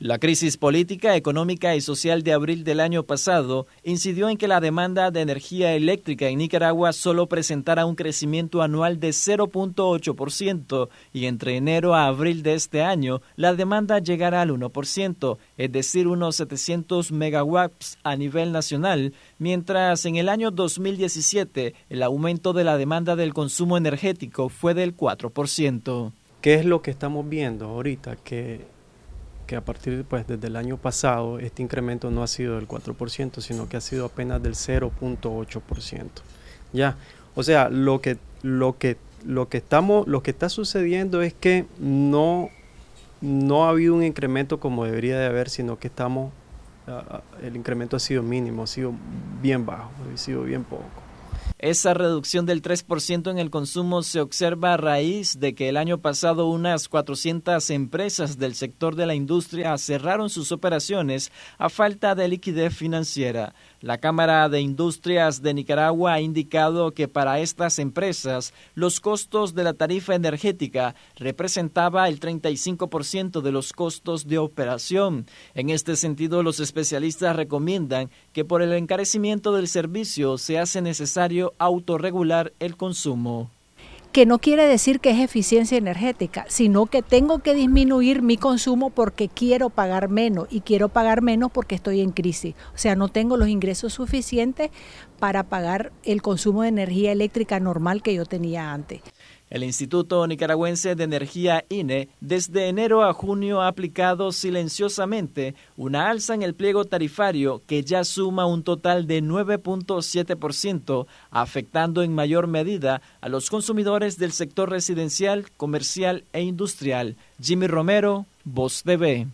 La crisis política, económica y social de abril del año pasado incidió en que la demanda de energía eléctrica en Nicaragua solo presentara un crecimiento anual de 0.8% y entre enero a abril de este año la demanda llegará al 1%, es decir, unos 700 megawatts a nivel nacional, mientras en el año 2017 el aumento de la demanda del consumo energético fue del 4%. ¿Qué es lo que estamos viendo ahorita? Que a partir pues desde el año pasado este incremento no ha sido del 4%, sino que ha sido apenas del 0.8%. Ya, o sea, lo que lo que lo que estamos lo que está sucediendo es que no no ha habido un incremento como debería de haber, sino que estamos ah, ah, el incremento ha sido mínimo, ha sido bien bajo, ha sido bien poco. Esa reducción del 3% en el consumo se observa a raíz de que el año pasado unas 400 empresas del sector de la industria cerraron sus operaciones a falta de liquidez financiera. La Cámara de Industrias de Nicaragua ha indicado que para estas empresas los costos de la tarifa energética representaba el 35% de los costos de operación. En este sentido, los especialistas recomiendan que por el encarecimiento del servicio se hace necesario autorregular el consumo que no quiere decir que es eficiencia energética, sino que tengo que disminuir mi consumo porque quiero pagar menos y quiero pagar menos porque estoy en crisis. O sea, no tengo los ingresos suficientes para pagar el consumo de energía eléctrica normal que yo tenía antes. El Instituto Nicaragüense de Energía INE desde enero a junio ha aplicado silenciosamente una alza en el pliego tarifario que ya suma un total de 9.7%, afectando en mayor medida a los consumidores del sector residencial, comercial e industrial. Jimmy Romero, Voz TV.